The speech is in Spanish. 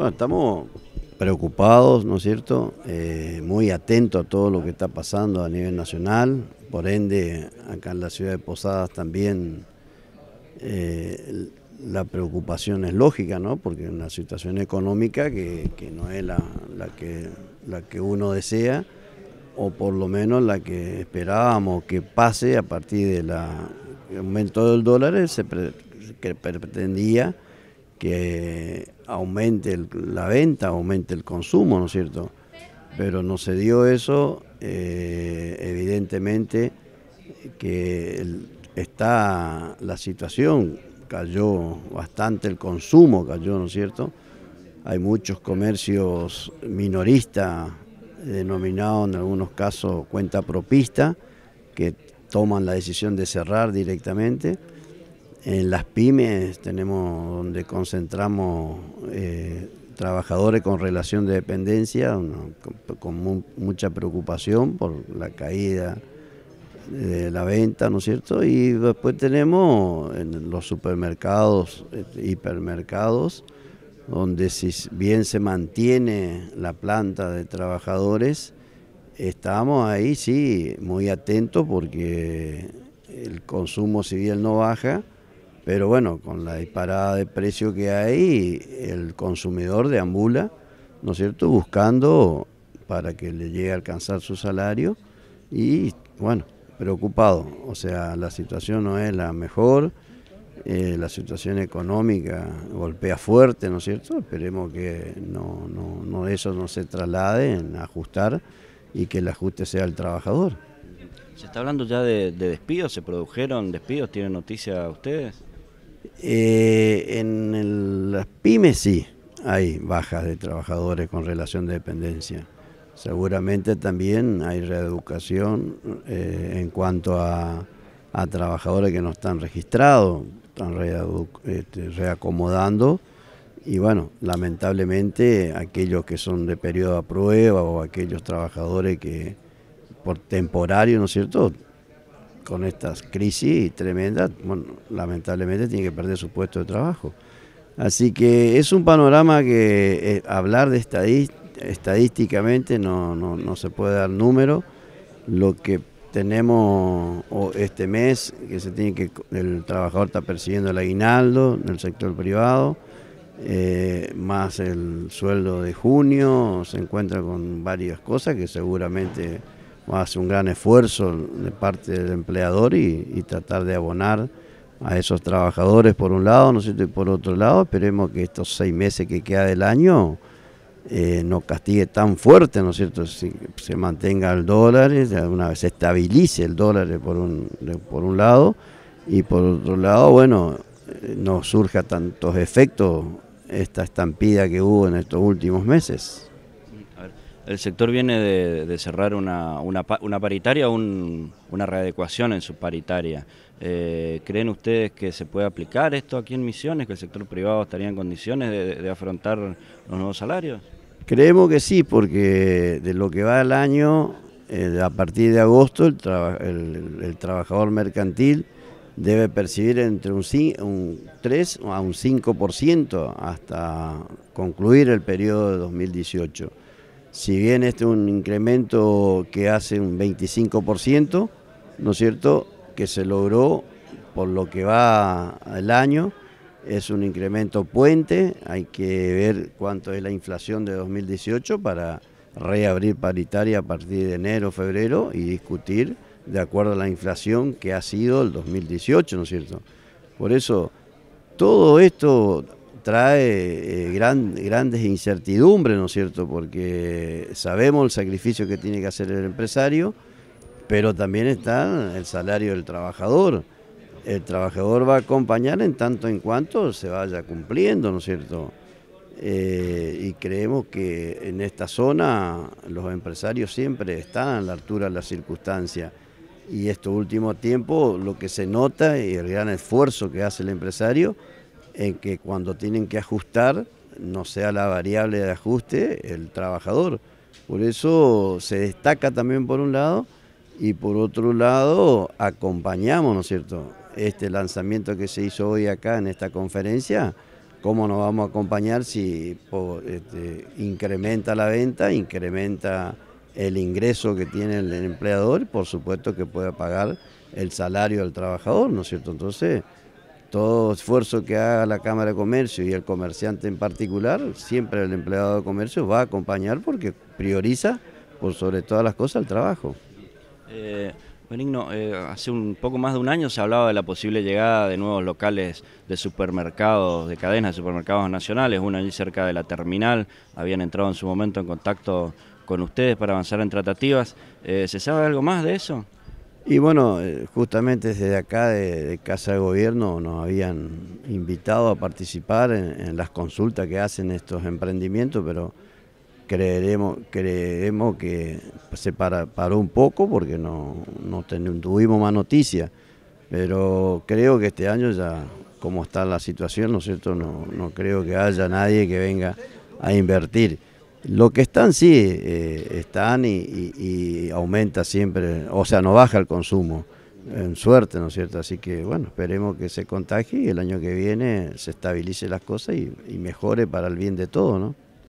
Bueno, estamos preocupados, ¿no es cierto? Eh, muy atentos a todo lo que está pasando a nivel nacional, por ende, acá en la ciudad de Posadas también eh, la preocupación es lógica, ¿no? Porque en una situación económica que, no es la, que, uno desea, o por lo menos la que esperábamos que pase a partir del aumento del dólar, se, pretendía que aumente la venta, aumente el consumo, ¿no es cierto? Pero no se dio eso, eh, evidentemente que está la situación, cayó bastante el consumo, cayó, ¿no es cierto? Hay muchos comercios minoristas, denominados en algunos casos cuenta propista, que toman la decisión de cerrar directamente en las pymes tenemos donde concentramos eh, trabajadores con relación de dependencia, con, con, mucha preocupación por la caída de la venta, ¿no es cierto? Y después tenemos en los supermercados, eh, hipermercados, donde si bien se mantiene la planta de trabajadores, estamos ahí sí muy atentos porque el consumo si bien no baja, pero bueno, con la disparada de precio que hay, el consumidor deambula, ¿no es cierto?, buscando para que le llegue a alcanzar su salario y bueno, preocupado. O sea, la situación no es la mejor, eh, la situación económica golpea fuerte, ¿no es cierto? Esperemos que no, no, eso no se traslade en ajustar y que el ajuste sea el trabajador. ¿Se está hablando ya de, despidos? ¿Se produjeron despidos? ¿Tienen noticia ustedes? Eh, en las pymes sí hay bajas de trabajadores con relación de dependencia. Seguramente también hay reeducación eh, en cuanto a, trabajadores que no están registrados, están este, reacomodando. Y bueno, lamentablemente aquellos que son de periodo a prueba o aquellos trabajadores que por temporario, ¿no es cierto?, con estas crisis tremendas, bueno, lamentablemente tiene que perder su puesto de trabajo. Así que es un panorama que eh, hablar de estadísticamente no, no, se puede dar número. Lo que tenemos este mes, que se tiene que el trabajador está persiguiendo el aguinaldo en el sector privado, eh, más el sueldo de junio, se encuentra con varias cosas que seguramente hace un gran esfuerzo de parte del empleador y, tratar de abonar a esos trabajadores por un lado, ¿no es cierto?, Y por otro lado, esperemos que estos seis meses que queda del año eh, no castigue tan fuerte, ¿no es cierto? Si, se mantenga el dólar, alguna vez se estabilice el dólar por un, por un lado y por otro lado, bueno, eh, no surja tantos efectos esta estampida que hubo en estos últimos meses. El sector viene de, cerrar una, paritaria una readecuación en su paritaria. Eh, ¿Creen ustedes que se puede aplicar esto aquí en Misiones, que el sector privado estaría en condiciones de, afrontar los nuevos salarios? Creemos que sí, porque de lo que va el año, eh, a partir de agosto, el, trabajador mercantil debe percibir entre un, un 3 a un 5% hasta concluir el periodo de 2018 si bien este es un incremento que hace un 25%, ¿no es cierto?, que se logró por lo que va el año, es un incremento puente, hay que ver cuánto es la inflación de 2018 para reabrir paritaria a partir de enero, febrero y discutir de acuerdo a la inflación que ha sido el 2018, ¿no es cierto? Por eso, todo esto trae eh, grandes incertidumbres, ¿no es cierto? Porque sabemos el sacrificio que tiene que hacer el empresario, pero también está el salario del trabajador. El trabajador va a acompañar en tanto en cuanto se vaya cumpliendo, ¿no es cierto? Eh, y creemos que en esta zona los empresarios siempre están a la altura de las circunstancias. Y esto último tiempo lo que se nota y el gran esfuerzo que hace el empresario en que cuando tienen que ajustar no sea la variable de ajuste el trabajador. Por eso se destaca también por un lado y por otro lado acompañamos, ¿no es cierto? Este lanzamiento que se hizo hoy acá en esta conferencia, ¿cómo nos vamos a acompañar si este, incrementa la venta, incrementa el ingreso que tiene el empleador, por supuesto que puede pagar el salario del trabajador, ¿no es cierto? Entonces, todo esfuerzo que haga la Cámara de Comercio y el comerciante en particular, siempre el empleado de comercio va a acompañar porque prioriza por sobre todas las cosas el trabajo. Eh, Benigno, eh, hace un poco más de un año se hablaba de la posible llegada de nuevos locales de supermercados, de cadenas de supermercados nacionales, uno allí cerca de la terminal, habían entrado en su momento en contacto con ustedes para avanzar en tratativas. Eh, ¿Se sabe algo más de eso? Y bueno, eh, justamente desde acá de, Casa de Gobierno nos habían invitado a participar en, las consultas que hacen estos emprendimientos, pero creemos que se para, paró un poco porque no, tuvimos más noticias, pero creo que este año ya, como está la situación, ¿no es cierto?, no creo que haya nadie que venga a invertir. Lo que están, sí, eh, están y, aumenta siempre, o sea, no baja el consumo, en suerte, ¿no es cierto? Así que, bueno, esperemos que se contagie y el año que viene se estabilice las cosas y, mejore para el bien de todos. ¿no?